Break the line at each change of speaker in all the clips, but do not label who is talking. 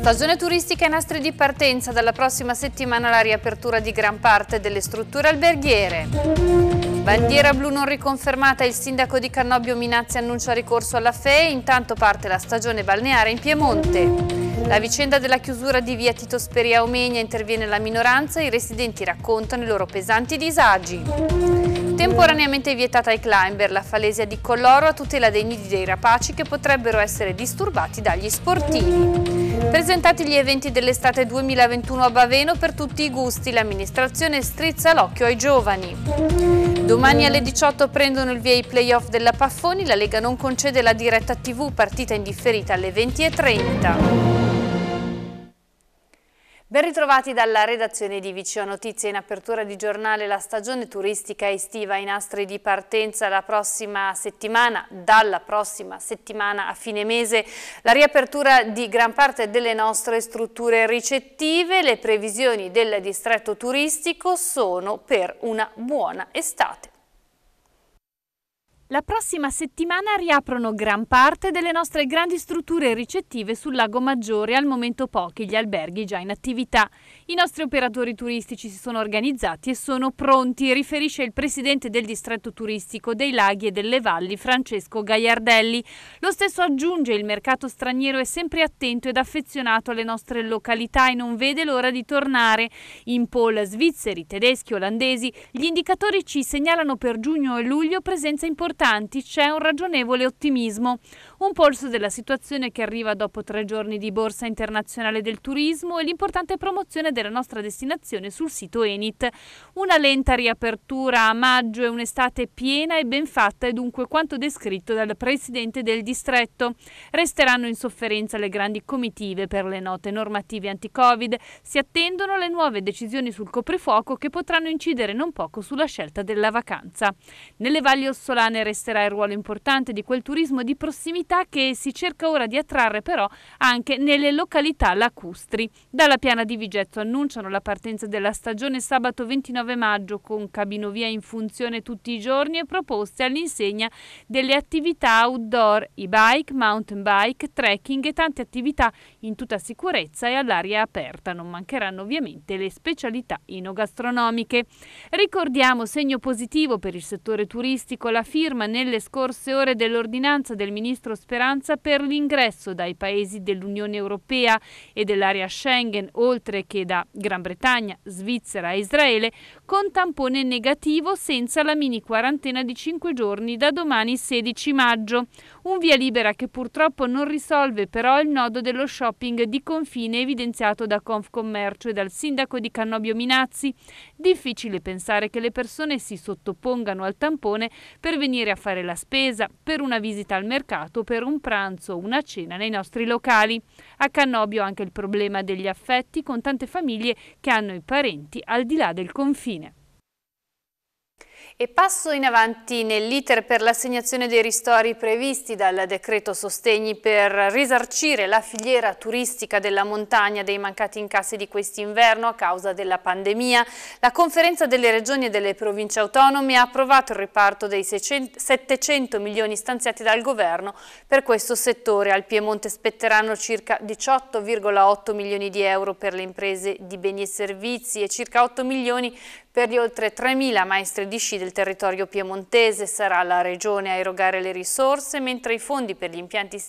Stagione turistica e nastri di partenza, dalla prossima settimana la riapertura di gran parte delle strutture alberghiere. Bandiera blu non riconfermata, il sindaco di Cannobio Minazzi annuncia ricorso alla FEE, intanto parte la stagione balneare in Piemonte. La vicenda della chiusura di via Tito Speria Omegna interviene la minoranza, i residenti raccontano i loro pesanti disagi. Temporaneamente vietata ai climber la falesia di Colloro a tutela dei nidi dei rapaci che potrebbero essere disturbati dagli sportivi. Presentati gli eventi dell'estate 2021 a Baveno per tutti i gusti, l'amministrazione strizza l'occhio ai giovani. Domani alle 18 prendono il via i playoff della Paffoni, la Lega non concede la diretta tv partita indifferita alle 20.30. Ben ritrovati dalla redazione di Vicino Notizie in apertura di giornale la stagione turistica estiva in astri di partenza la prossima settimana, dalla prossima settimana a fine mese la riapertura di gran parte delle nostre strutture ricettive, le previsioni del distretto turistico sono per una buona estate. La prossima settimana riaprono gran parte delle nostre grandi strutture ricettive sul Lago Maggiore, al momento pochi gli alberghi già in attività. I nostri operatori turistici si sono organizzati e sono pronti, riferisce il presidente del distretto turistico dei laghi e delle valli, Francesco Gaiardelli. Lo stesso aggiunge il mercato straniero è sempre attento ed affezionato alle nostre località e non vede l'ora di tornare. In poll svizzeri, tedeschi, olandesi, gli indicatori ci segnalano per giugno e luglio presenza importante importanti c'è un ragionevole ottimismo. Un polso della situazione che arriva dopo tre giorni di Borsa Internazionale del Turismo e l'importante promozione della nostra destinazione sul sito Enit. Una lenta riapertura a maggio e un'estate piena e ben fatta è dunque quanto descritto dal presidente del distretto. Resteranno in sofferenza le grandi comitive per le note normative anti-Covid. Si attendono le nuove decisioni sul coprifuoco che potranno incidere non poco sulla scelta della vacanza. Nelle valli ossolane resterà il ruolo importante di quel turismo di prossimità criminalità che si cerca ora di attrarre però anche nelle località lacustri. Dalla piana di Vigezzo annunciano la partenza della stagione sabato 29 maggio con cabinovia in funzione tutti i giorni e proposte all'insegna delle attività outdoor, e-bike, mountain bike, trekking e tante attività in tutta sicurezza e all'aria aperta. Non mancheranno ovviamente le specialità inogastronomiche. Ricordiamo segno positivo per il settore turistico la firma nelle scorse ore dell'ordinanza del ministro speranza per l'ingresso dai paesi dell'Unione Europea e dell'area Schengen, oltre che da Gran Bretagna, Svizzera e Israele, con tampone negativo senza la mini quarantena di 5 giorni da domani 16 maggio. Un via libera che purtroppo non risolve però il nodo dello shopping di confine evidenziato da Confcommercio e dal sindaco di Cannobio Minazzi. Difficile pensare che le persone si sottopongano al tampone per venire a fare la spesa, per una visita al mercato per un pranzo o una cena nei nostri locali. A Cannobio anche il problema degli affetti con tante famiglie che hanno i parenti al di là del confine. E passo in avanti nell'iter per l'assegnazione dei ristori previsti dal decreto sostegni per risarcire la filiera turistica della montagna dei mancati incassi di quest'inverno a causa della pandemia. La conferenza delle regioni e delle province autonome ha approvato il riparto dei 600, 700 milioni stanziati dal governo per questo settore. Al Piemonte spetteranno circa 18,8 milioni di euro per le imprese di beni e servizi e circa 8 milioni per gli oltre 3.000 maestri di sci del territorio piemontese sarà la Regione a erogare le risorse, mentre i fondi per gli impianti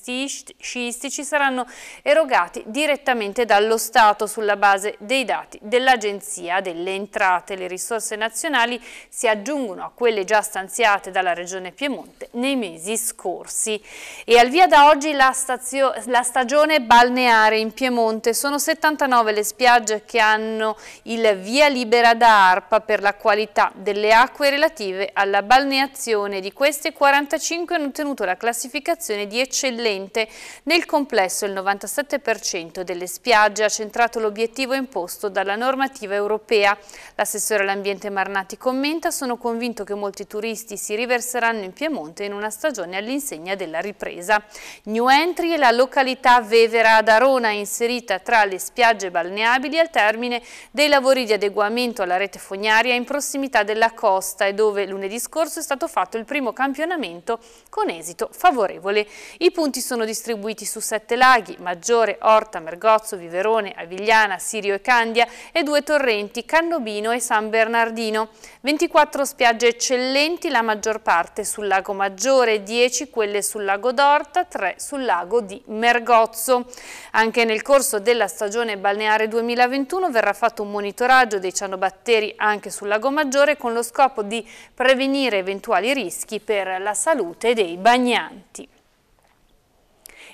sciistici saranno erogati direttamente dallo Stato sulla base dei dati dell'Agenzia delle Entrate. Le risorse nazionali si aggiungono a quelle già stanziate dalla Regione Piemonte nei mesi scorsi. E al via da oggi la, stazio, la stagione balneare in Piemonte. Sono 79 le spiagge che hanno il via libera da ARPA per la qualità delle acque relative alla balneazione di queste 45 hanno ottenuto la classificazione di eccellente. Nel complesso il 97% delle spiagge ha centrato l'obiettivo imposto dalla normativa europea. L'assessore all'ambiente Marnati commenta sono convinto che molti turisti si riverseranno in Piemonte in una stagione all'insegna della ripresa. New Entry è la località Vevera ad Arona inserita tra le spiagge balneabili al termine dei lavori di adeguamento alla rete fognaria balnearia in prossimità della costa e dove lunedì scorso è stato fatto il primo campionamento con esito favorevole. I punti sono distribuiti su sette laghi, Maggiore, Orta, Mergozzo, Viverone, Avigliana, Sirio e Candia e due torrenti, Cannobino e San Bernardino. 24 spiagge eccellenti, la maggior parte sul lago Maggiore, 10 quelle sul lago d'Orta, 3 sul lago di Mergozzo. Anche nel corso della stagione balneare 2021 verrà fatto un monitoraggio dei cianobatteri annuali anche sul Lago Maggiore con lo scopo di prevenire eventuali rischi per la salute dei bagnanti.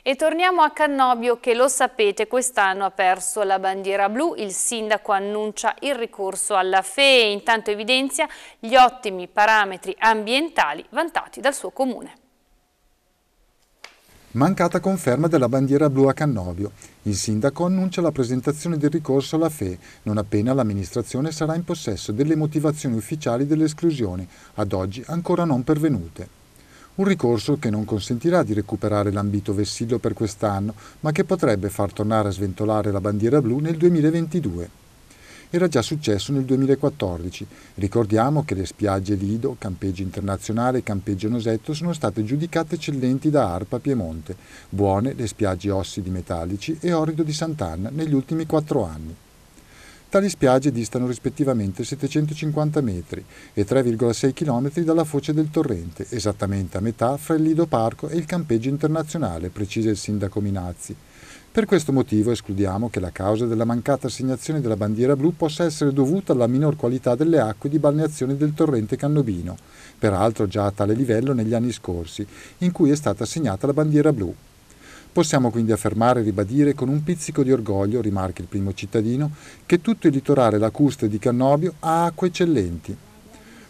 E torniamo a Cannobio che lo sapete quest'anno ha perso la bandiera blu, il sindaco annuncia il ricorso alla FEE e intanto evidenzia gli ottimi parametri ambientali vantati dal suo comune.
Mancata conferma della bandiera blu a Cannovio. Il sindaco annuncia la presentazione del ricorso alla FE, non appena l'amministrazione sarà in possesso delle motivazioni ufficiali dell'esclusione, ad oggi ancora non pervenute. Un ricorso che non consentirà di recuperare l'ambito vessillo per quest'anno, ma che potrebbe far tornare a sventolare la bandiera blu nel 2022 era già successo nel 2014. Ricordiamo che le spiagge Lido, Campeggio Internazionale e Campeggio Nosetto sono state giudicate eccellenti da ARPA Piemonte, buone le spiagge Ossidi Metallici e Orido di Sant'Anna negli ultimi quattro anni. Tali spiagge distano rispettivamente 750 metri e 3,6 km dalla foce del torrente, esattamente a metà fra il Lido Parco e il campeggio internazionale, precisa il sindaco Minazzi. Per questo motivo escludiamo che la causa della mancata assegnazione della bandiera blu possa essere dovuta alla minor qualità delle acque di balneazione del torrente Cannobino, peraltro già a tale livello negli anni scorsi, in cui è stata assegnata la bandiera blu. Possiamo quindi affermare e ribadire con un pizzico di orgoglio, rimarca il primo cittadino, che tutto il litorale lacustre di Cannobio ha acque eccellenti,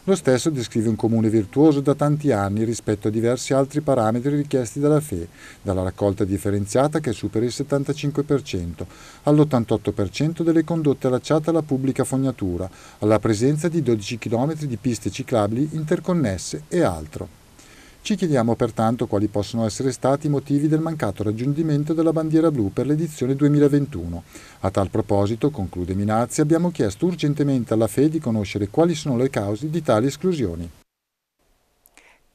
lo stesso descrive un comune virtuoso da tanti anni rispetto a diversi altri parametri richiesti dalla FE, dalla raccolta differenziata che supera il 75%, all'88% delle condotte allacciate alla pubblica fognatura, alla presenza di 12 km di piste ciclabili interconnesse e altro. Ci chiediamo pertanto quali possono essere stati i motivi del mancato raggiungimento della bandiera blu per l'edizione 2021. A tal proposito, conclude Minazzi, abbiamo chiesto urgentemente alla Fe di conoscere quali sono le cause di tali esclusioni.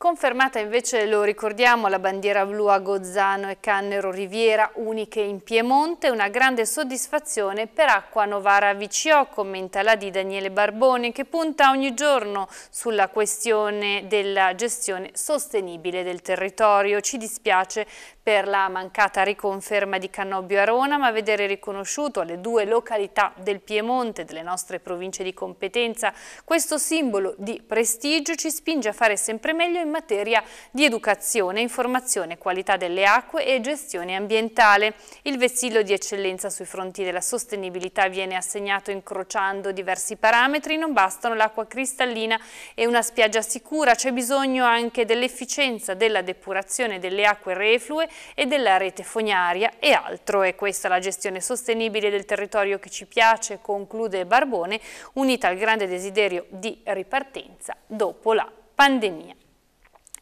Confermata invece, lo ricordiamo, la bandiera blu a Gozzano e Cannero Riviera, uniche in Piemonte, una grande soddisfazione per Acqua Novara VCO, commenta la di Daniele Barboni, che punta ogni giorno sulla questione della gestione sostenibile del territorio. Ci dispiace per la mancata riconferma di Cannobio Arona, ma vedere riconosciuto alle due località del Piemonte, delle nostre province di competenza, questo simbolo di prestigio ci spinge a fare sempre meglio in materia di educazione, informazione, qualità delle acque e gestione ambientale. Il vessillo di eccellenza sui fronti della sostenibilità viene assegnato incrociando diversi parametri, non bastano l'acqua cristallina e una spiaggia sicura, c'è bisogno anche dell'efficienza della depurazione delle acque reflue e della rete fognaria e altro. E questa è la gestione sostenibile del territorio che ci piace, conclude Barbone, unita al grande desiderio di ripartenza dopo la pandemia.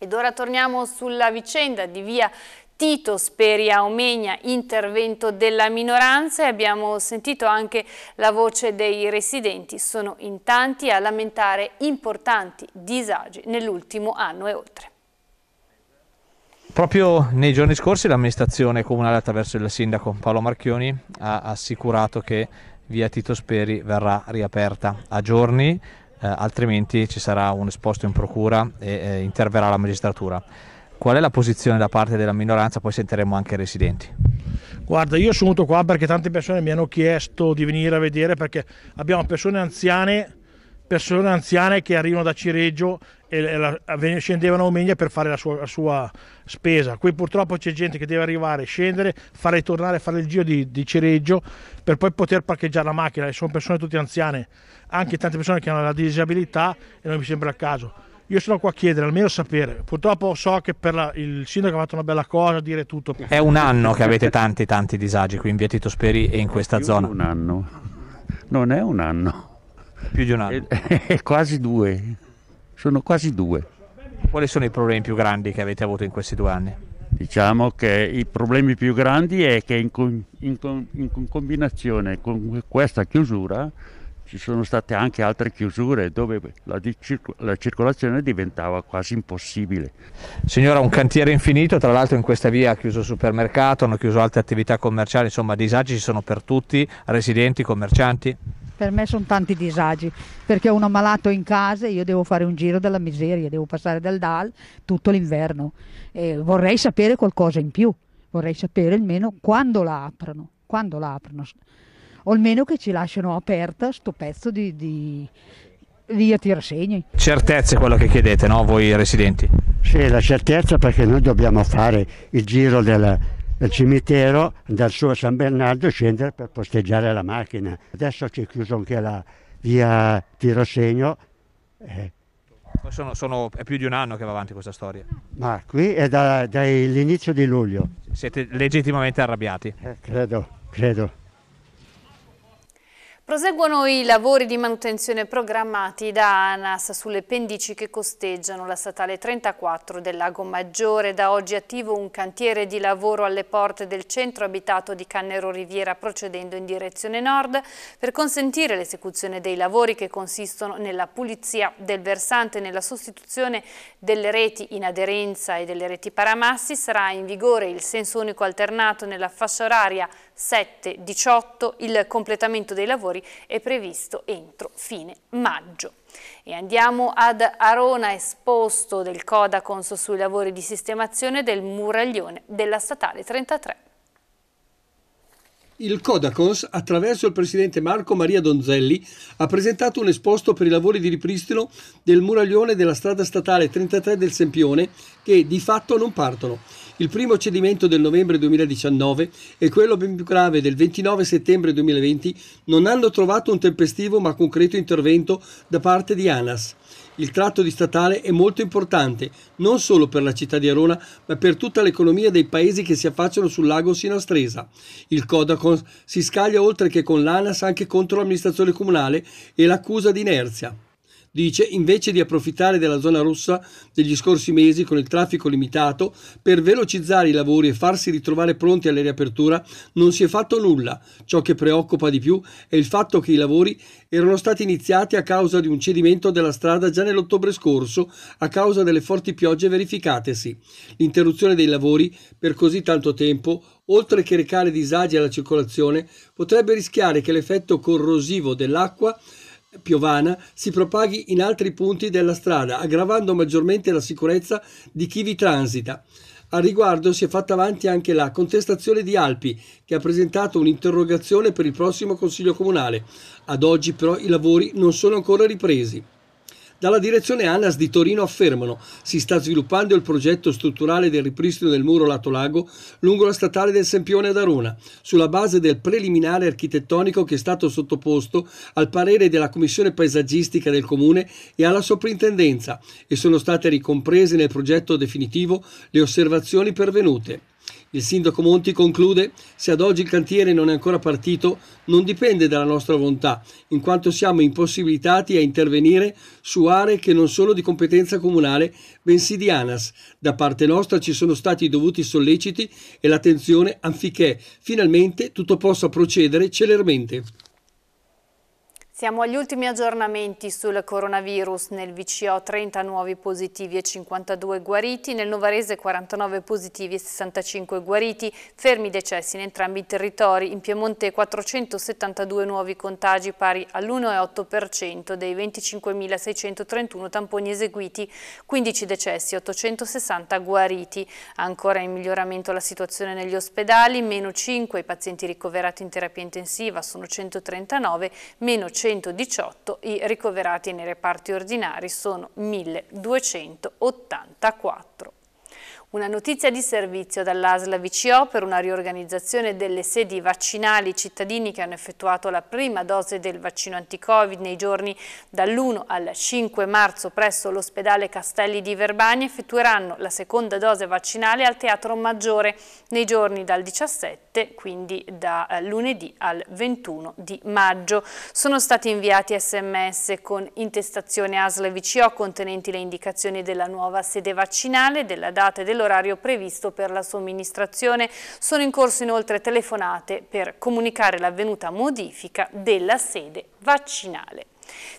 Ed ora torniamo sulla vicenda di via Tito Speria Omegna, intervento della minoranza e abbiamo sentito anche la voce dei residenti. Sono in tanti a lamentare importanti disagi nell'ultimo anno e oltre.
Proprio
nei giorni scorsi l'amministrazione comunale attraverso il sindaco Paolo Marchioni ha assicurato che via Tito Speri verrà riaperta a giorni, eh, altrimenti ci sarà un esposto in procura e eh, interverrà la magistratura. Qual è la posizione da parte della minoranza? Poi sentiremo anche i residenti. Guarda, io sono venuto qua perché tante persone mi hanno
chiesto di venire a vedere perché abbiamo persone anziane persone anziane che arrivano da Cireggio, e la, scendevano a Omegna per fare la sua, la sua, spesa. Qui purtroppo c'è gente che deve arrivare, scendere, fare tornare, fare il giro di, di Cireggio per poi poter parcheggiare la macchina. E sono persone tutte anziane, anche tante persone che hanno la disabilità e non mi sembra il caso. Io sono qua a chiedere, almeno sapere. Purtroppo so che la, il sindaco ha fatto una bella cosa, dire tutto. È un anno che avete
tanti, tanti disagi qui in Via Tito Speri e in questa zona.
Un anno, non è un anno. Più di un anno. è, è quasi due sono quasi due.
Quali sono i problemi più grandi che avete avuto in questi due anni?
Diciamo che i problemi più grandi è che in, con, in, in combinazione con questa chiusura ci sono state anche altre chiusure dove la, la, circolazione diventava quasi impossibile. Signora, un cantiere infinito, tra l'altro
in questa via ha chiuso il supermercato, hanno chiuso altre attività commerciali, insomma disagi ci sono per tutti, residenti, commercianti
per me sono tanti disagi, perché uno un ammalato in casa e io devo fare un giro della miseria, devo passare dal DAL tutto l'inverno e vorrei sapere qualcosa in più, vorrei sapere almeno quando la aprono, quando la aprono, o almeno che ci lasciano aperta sto pezzo di, di via Tirasegni.
Certezza è quello che chiedete, no? voi residenti?
Sì, la certezza perché noi dobbiamo fare il giro della il cimitero dal suo San Bernardo scendere per posteggiare la macchina. Adesso c'è chiuso anche la via Tirosegno. Eh.
Sono, sono, è più di un anno che va avanti questa storia.
Ma qui è dall'inizio di luglio.
Siete legittimamente arrabbiati? Eh,
credo, credo.
Proseguono i lavori di manutenzione programmati da ANAS sulle pendici che costeggiano la statale 34 del Lago Maggiore. Da oggi attivo un cantiere di lavoro alle porte del centro abitato di Cannero Riviera procedendo in direzione nord per consentire l'esecuzione dei lavori che consistono nella pulizia del versante e nella sostituzione delle reti in aderenza e delle reti paramassi. Sarà in vigore il senso unico alternato nella fascia oraria 7, 18 il completamento dei lavori è previsto entro fine maggio. E andiamo ad Arona, esposto del Codacons sui lavori di sistemazione del muraglione della statale 33.
Il Codacons, attraverso il presidente Marco Maria Donzelli, ha presentato un esposto per i lavori di ripristino del muraglione della strada statale 33 del Sempione che di fatto non partono. Il primo cedimento del novembre 2019 e quello ben più grave del 29 settembre 2020 non hanno trovato un tempestivo ma concreto intervento da parte di ANAS. Il tratto di statale è molto importante, non solo per la città di Arona, ma per tutta l'economia dei paesi che si affacciano sul lago Sinastresa. Il Codacons si scaglia oltre che con l'ANAS anche contro l'amministrazione comunale e l'accusa di inerzia dice, invece di approfittare della zona rossa degli scorsi mesi con il traffico limitato per velocizzare i lavori e farsi ritrovare pronti alla riapertura, non si è fatto nulla. Ciò che preoccupa di più è il fatto che i lavori erano stati iniziati a causa di un cedimento della strada già nell'ottobre scorso a causa delle forti piogge verificatesi. L'interruzione dei lavori per così tanto tempo oltre che recare disagi alla circolazione, potrebbe rischiare che l'effetto corrosivo dell'acqua piovana si propaghi in altri punti della strada, aggravando maggiormente la sicurezza di chi vi transita. Al riguardo si è fatta avanti anche la contestazione di Alpi, che ha presentato un'interrogazione per il prossimo Consiglio Comunale. Ad oggi però i lavori non sono ancora ripresi. Dalla direzione ANAS di Torino affermano si sta sviluppando il progetto strutturale del ripristino del muro lato lago lungo la statale del Sempione ad Aruna, sulla base del preliminare architettonico che è stato sottoposto al parere della Commissione paesaggistica del Comune e alla soprintendenza e sono state ricomprese nel progetto definitivo le osservazioni pervenute. Il sindaco Monti conclude, se ad oggi il cantiere non è ancora partito, non dipende dalla nostra volontà, in quanto siamo impossibilitati a intervenire su aree che non sono di competenza comunale, bensì di ANAS. Da parte nostra ci sono stati i dovuti solleciti e l'attenzione affinché finalmente tutto possa procedere celermente.
Siamo agli ultimi aggiornamenti sul coronavirus. Nel VCO 30 nuovi positivi e 52 guariti, nel Novarese 49 positivi e 65 guariti, fermi decessi in entrambi i territori. In Piemonte 472 nuovi contagi pari all'1,8% dei 25.631 tamponi eseguiti, 15 decessi, e 860 guariti. Ancora in miglioramento la situazione negli ospedali, meno 5 i pazienti ricoverati in terapia intensiva sono 139, meno 100 418, i ricoverati nei reparti ordinari sono 1284. Una notizia di servizio dall'ASL VCO per una riorganizzazione delle sedi vaccinali. I cittadini che hanno effettuato la prima dose del vaccino anti-Covid nei giorni dall'1 al 5 marzo presso l'ospedale Castelli di Verbani effettueranno la seconda dose vaccinale al Teatro Maggiore nei giorni dal 17, quindi da eh, lunedì al 21 di maggio. Sono stati inviati sms con intestazione ASL VCO contenenti le indicazioni della nuova sede vaccinale, della data e della dell'orario previsto per la somministrazione. Sono in corso inoltre telefonate per comunicare l'avvenuta modifica della sede vaccinale.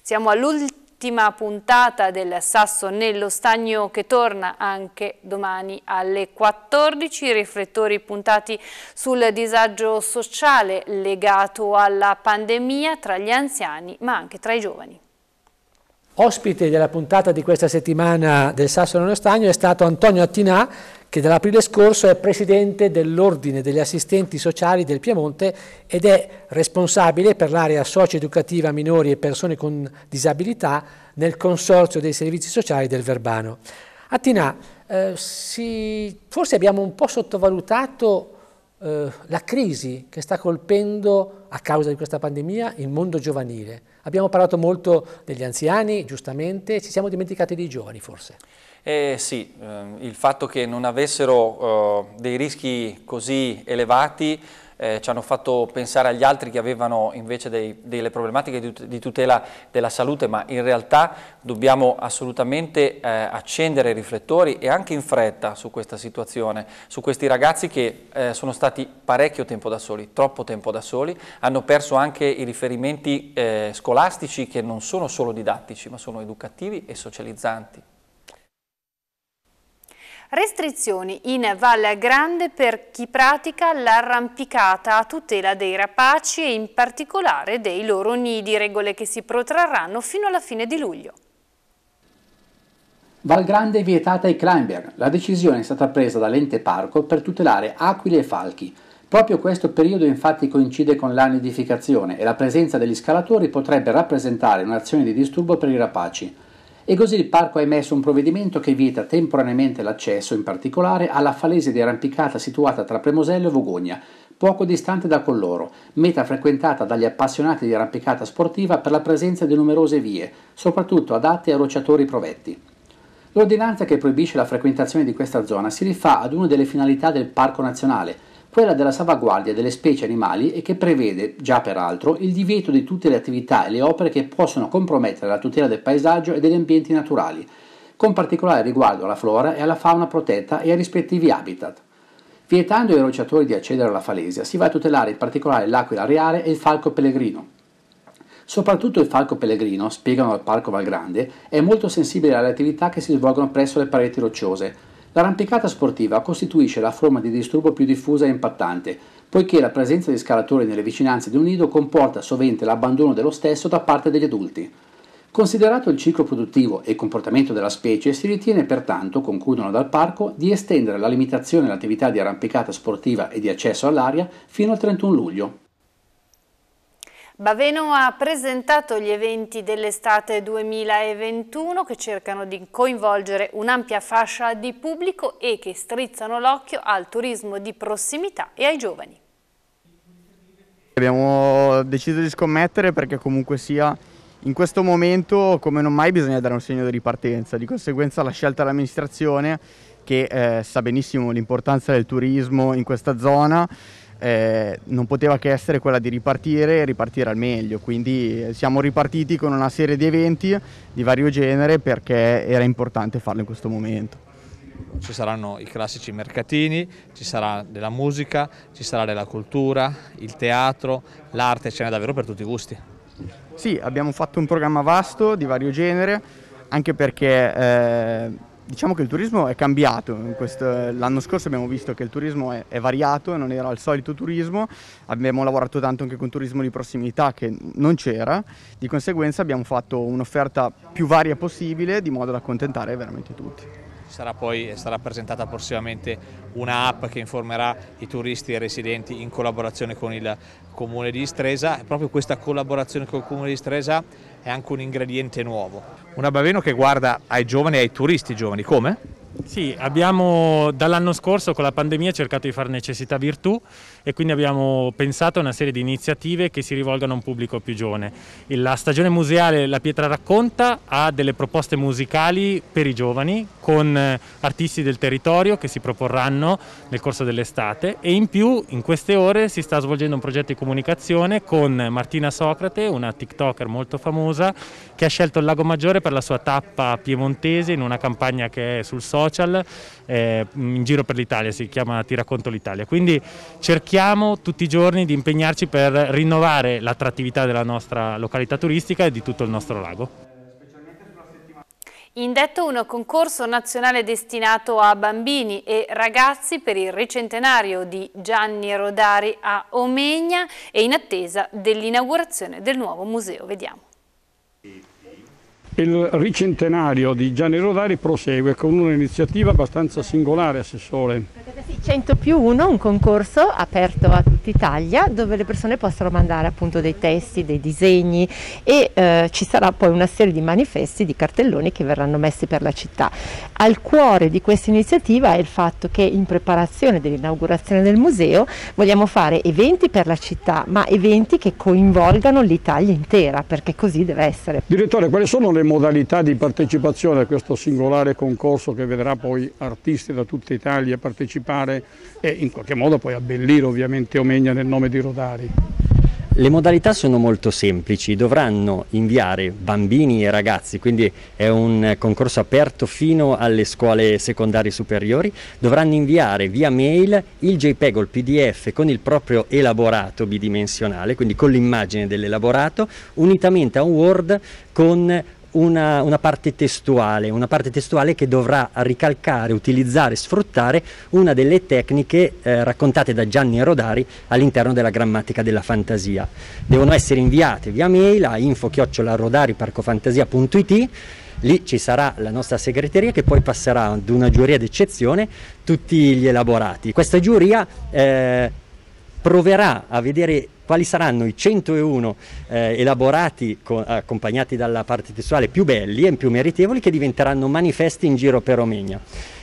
Siamo all'ultimo ultima puntata del Sasso nello Stagno che torna anche domani alle 14. riflettori puntati sul disagio sociale legato alla pandemia tra gli anziani ma anche tra i giovani.
Ospite della puntata di questa settimana del Sassolo nello Stagno è stato Antonio Attinà, che dall'aprile scorso è presidente dell'Ordine degli Assistenti Sociali del Piemonte ed è responsabile per l'area socioeducativa minori e persone con disabilità nel Consorzio dei Servizi Sociali del Verbano. Attinà, eh, si, forse abbiamo un po' sottovalutato eh, la crisi che sta colpendo a causa di questa pandemia il mondo giovanile. Abbiamo parlato molto degli anziani, giustamente, ci siamo dimenticati dei giovani forse.
Eh sì, ehm, il fatto che non avessero eh, dei rischi così elevati eh, ci hanno fatto pensare agli altri che avevano invece dei, delle problematiche di, di, tutela della salute, ma in realtà dobbiamo assolutamente eh, accendere i riflettori e anche in fretta su questa situazione, su questi ragazzi che eh, sono stati parecchio tempo da soli, troppo tempo da soli, hanno perso anche i riferimenti eh, scolastici che non sono solo didattici, ma sono educativi e socializzanti.
Restrizioni in Valle Grande per chi pratica l'arrampicata a tutela dei rapaci e in particolare dei loro nidi, regole che si protrarranno fino alla fine di luglio.
Valgrande vietata ai climber. La decisione è stata presa dall'ente parco per tutelare aquile e falchi. Proprio questo periodo infatti coincide con la nidificazione e la presenza degli scalatori potrebbe rappresentare un'azione di disturbo per i rapaci. E così il parco ha emesso un provvedimento che vieta temporaneamente l'accesso, in particolare, alla falese di arrampicata situata tra Premosello e Vogogna, poco distante da Colloro, meta frequentata dagli appassionati di arrampicata sportiva per la presenza di numerose vie, soprattutto adatte a rocciatori provetti. L'ordinanza che proibisce la frequentazione di questa zona si rifà ad una delle finalità del Parco Nazionale, quella della salvaguardia delle specie animali e che prevede, già peraltro, il divieto di tutte le attività e le opere che possono compromettere la tutela del paesaggio e degli ambienti naturali, con particolare riguardo alla flora e alla fauna protetta e ai rispettivi habitat. Vietando ai rocciatori di accedere alla falesia, si va a tutelare in particolare l'aquila reale e il falco pellegrino. Soprattutto il falco pellegrino, spiegano al Parco Valgrande, è molto sensibile alle attività che si svolgono presso le pareti rocciose, L'arrampicata sportiva costituisce la forma di disturbo più diffusa e impattante, poiché la presenza di scalatori nelle vicinanze di un nido comporta sovente l'abbandono dello stesso da parte degli adulti. Considerato il ciclo produttivo e il comportamento della specie, si ritiene pertanto, concludono dal parco, di estendere la limitazione all'attività di arrampicata sportiva e di accesso all'aria fino al 31 luglio.
Baveno ha presentato gli eventi dell'estate 2021 che cercano di coinvolgere un'ampia fascia di pubblico e che strizzano l'occhio al turismo di prossimità e ai giovani.
Abbiamo deciso di scommettere perché comunque sia in questo momento come non mai bisogna dare un segno di ripartenza, di conseguenza la scelta dell'amministrazione che eh, sa benissimo l'importanza del turismo in questa zona eh, non poteva che essere quella di ripartire e ripartire al meglio, quindi eh, siamo ripartiti con una serie di eventi di vario genere perché era importante farlo in questo momento.
Ci saranno i classici mercatini, ci sarà della musica, ci sarà della cultura, il teatro, l'arte, ce n'è davvero per tutti i gusti.
Sì, abbiamo fatto un programma vasto di vario genere, anche perché eh, diciamo che il turismo è cambiato. l'anno scorso abbiamo visto che il turismo è, è, variato, non era il solito turismo, abbiamo lavorato tanto anche con turismo di prossimità che non c'era, di conseguenza abbiamo fatto un'offerta più varia possibile di modo da accontentare veramente tutti
sarà poi sarà presentata prossimamente una app che informerà i turisti e i residenti in collaborazione con il Comune di Stresa. Proprio questa collaborazione con il Comune di Stresa è anche un ingrediente nuovo. Una Baveno che guarda ai giovani e ai turisti giovani, come?
Sì, abbiamo dall'anno scorso con la pandemia cercato di fare necessità virtù e quindi abbiamo pensato a una serie di iniziative che si rivolgano a un pubblico più giovane. La stagione museale La Pietra Racconta ha delle proposte musicali per i giovani con eh, artisti del territorio che si proporranno nel corso dell'estate e in più in queste ore si sta svolgendo un progetto di comunicazione con Martina Socrate, una TikToker molto famosa che ha scelto il Lago Maggiore per la sua tappa piemontese in una campagna che è sul social eh, in giro per l'Italia, si chiama Ti racconto l'Italia. Quindi cerchiamo cerchiamo tutti i giorni di impegnarci per rinnovare l'attrattività della nostra località turistica e di tutto il nostro lago.
Indetto un concorso nazionale destinato a bambini e ragazzi per il recentenario di Gianni Rodari a Omegna e in attesa dell'inaugurazione del nuovo museo. Vediamo.
Il ricentenario di Gianni Rodari prosegue con un'iniziativa abbastanza singolare, Assessore.
100 più 1, un concorso aperto a tutta Italia dove le persone possono mandare appunto dei testi, dei disegni e eh, ci sarà poi una serie di manifesti, di cartelloni che verranno messi per la città. Al cuore di questa iniziativa è il fatto che in preparazione dell'inaugurazione del museo vogliamo fare eventi per la città ma eventi che coinvolgano l'Italia intera perché così deve essere.
Direttore, quali sono le modalità di partecipazione a questo singolare concorso che vedrà poi artisti da tutta Italia partecipare e in qualche modo poi abbellire ovviamente Omegna nel nome di Rodari.
Le modalità sono molto semplici, dovranno inviare bambini e ragazzi, quindi è un concorso aperto fino alle scuole secondarie superiori, dovranno inviare via mail il JPEG o il PDF con il proprio elaborato bidimensionale, quindi con l'immagine dell'elaborato, unitamente a un Word con una, una, parte testuale, una parte testuale che dovrà ricalcare, utilizzare, sfruttare una delle tecniche eh, raccontate da Gianni Rodari all'interno della grammatica della fantasia. Devono essere inviate via mail a info-rodariparcofantasia.it lì ci sarà la nostra segreteria che poi passerà ad una giuria d'eccezione tutti gli elaborati. Questa giuria eh, proverà a vedere quali saranno i 101 eh, elaborati co- accompagnati dalla parte testuale più belli e più meritevoli che diventeranno manifesti in giro per Romegna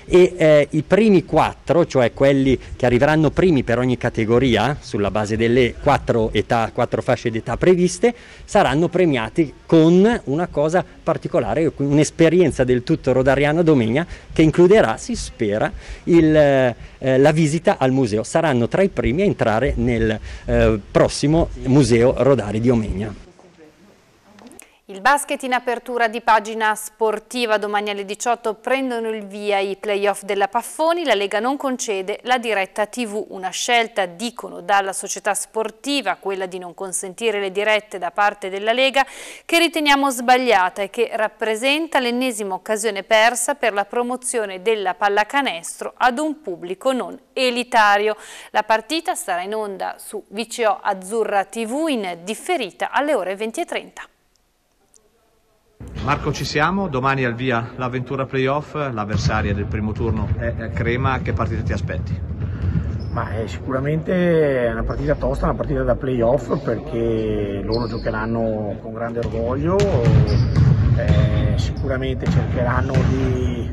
e eh, i primi quattro, cioè quelli che arriveranno primi per ogni categoria, sulla base delle quattro, età, quattro fasce d'età previste, saranno premiati con una cosa particolare, un'esperienza del tutto rodariana a Domegna che includerà, si spera, il, eh, la visita al museo. Saranno tra i primi a entrare nel eh, prossimo prossimo Museo Rodari di Omegna.
Il basket in apertura di pagina sportiva domani alle 18 prendono il via i playoff della Paffoni, la Lega non concede la diretta TV, una scelta dicono dalla società sportiva, quella di non consentire le dirette da parte della Lega che riteniamo sbagliata e che rappresenta l'ennesima occasione persa per la promozione della pallacanestro ad un pubblico non elitario. La partita sarà in onda su VCO Azzurra TV in differita alle ore 20.30.
Marco ci siamo, domani al via l'avventura playoff, l'avversaria del primo turno è Crema, che partita ti aspetti?
Ma eh, è sicuramente una partita tosta, una partita da playoff perché loro giocheranno con grande orgoglio, eh, sicuramente cercheranno di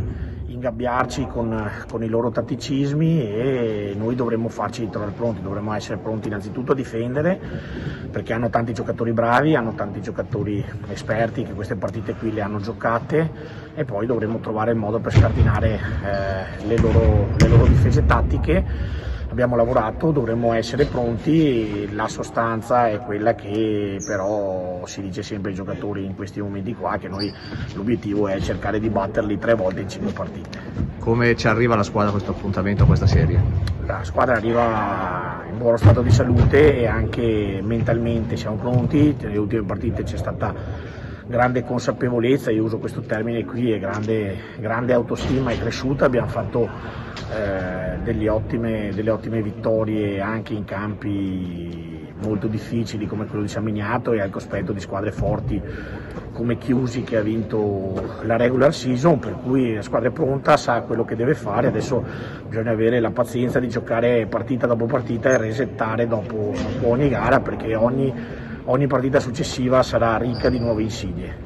ingabbiarci con, con, i loro tatticismi e noi dovremmo farci trovare pronti, dovremmo essere pronti innanzitutto a difendere perché hanno tanti giocatori bravi, hanno tanti giocatori esperti che queste partite qui le hanno giocate e poi dovremmo trovare il modo per scardinare eh, le, loro, le loro difese tattiche abbiamo lavorato, dovremmo essere pronti, la sostanza è quella che però si dice sempre ai giocatori in questi momenti qua, che noi l'obiettivo è cercare di batterli tre volte in cinque partite.
Come ci arriva la squadra a questo appuntamento, a questa serie?
La squadra arriva in buono stato di salute e anche mentalmente siamo pronti, nelle ultime partite c'è stata grande consapevolezza, io uso questo termine qui, e grande, grande autostima è cresciuta, abbiamo fatto eh, delle, ottime, delle ottime vittorie anche in campi molto difficili come quello di San Miniato e al cospetto di squadre forti come Chiusi che ha vinto la regular season, per cui la squadra è pronta, sa quello che deve fare, adesso bisogna avere la pazienza di giocare partita dopo partita e resettare dopo ogni gara perché ogni ogni partita successiva sarà ricca di nuove insidie.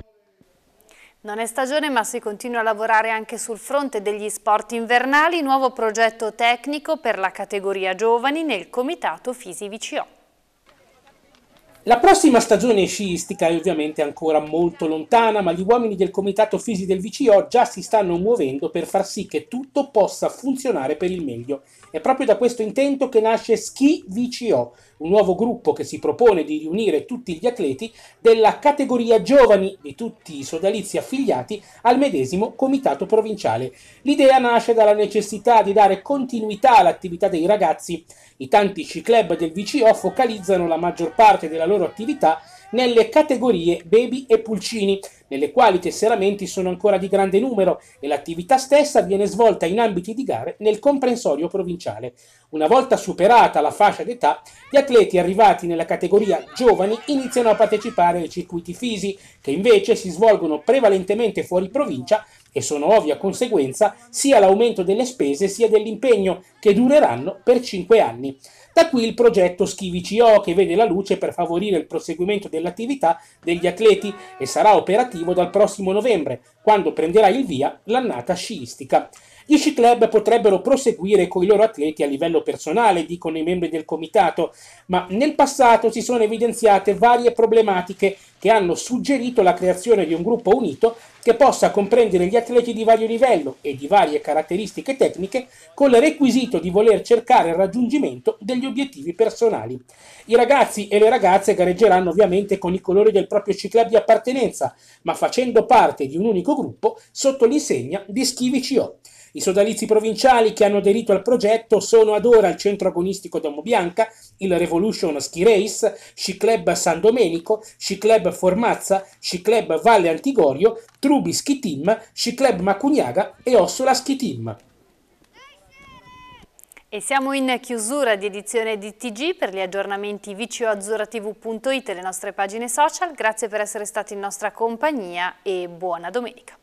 Non è stagione ma si continua a lavorare anche sul fronte degli sport invernali, nuovo progetto tecnico per la categoria giovani nel comitato Fisi VCO.
La prossima stagione sciistica è ovviamente ancora molto lontana, ma gli uomini del comitato Fisi del VCO già si stanno muovendo per far sì che tutto possa funzionare per il meglio. È proprio da questo intento che nasce Ski VCO, un nuovo gruppo che si propone di riunire tutti gli atleti della categoria giovani di tutti i sodalizi affiliati al medesimo comitato provinciale. L'idea nasce dalla necessità di dare continuità all'attività dei ragazzi. I tanti sci club del VCO focalizzano la maggior parte della loro attività nelle categorie baby e pulcini, nelle quali i tesseramenti sono ancora di grande numero e l'attività stessa viene svolta in ambiti di gare nel comprensorio provinciale. Una volta superata la fascia d'età, gli atleti arrivati nella categoria giovani iniziano a partecipare ai circuiti fisi, che invece si svolgono prevalentemente fuori provincia e sono ovvia conseguenza sia l'aumento delle spese sia dell'impegno, che dureranno per 5 anni. Da qui il progetto SchiviCO che vede la luce per favorire il proseguimento dell'attività degli atleti e sarà operativo dal prossimo novembre, quando prenderà il via l'annata sciistica. 10 club potrebbero proseguire con i loro atleti a livello personale, dicono i membri del comitato, ma nel passato si sono evidenziate varie problematiche che hanno suggerito la creazione di un gruppo unito che possa comprendere gli atleti di vario livello e di varie caratteristiche tecniche con il requisito di voler cercare il raggiungimento degli obiettivi personali. I ragazzi e le ragazze gareggeranno ovviamente con i colori del proprio ciclab di appartenenza, ma facendo parte di un unico gruppo sotto l'insegna di Schivi CO. I sodalizi provinciali che hanno aderito al progetto sono ad ora il centro agonistico Domobianca, il Revolution Ski Race, Sci Club San Domenico, Sci Club Formazza, Sci Club Valle Antigorio, Trubi Ski Team, Sci Club Macugnaga e Ossola Ski Team.
E siamo in chiusura di edizione di TG per gli aggiornamenti vcoazzoratv.it e le nostre pagine social. Grazie per essere stati in nostra compagnia e buona domenica.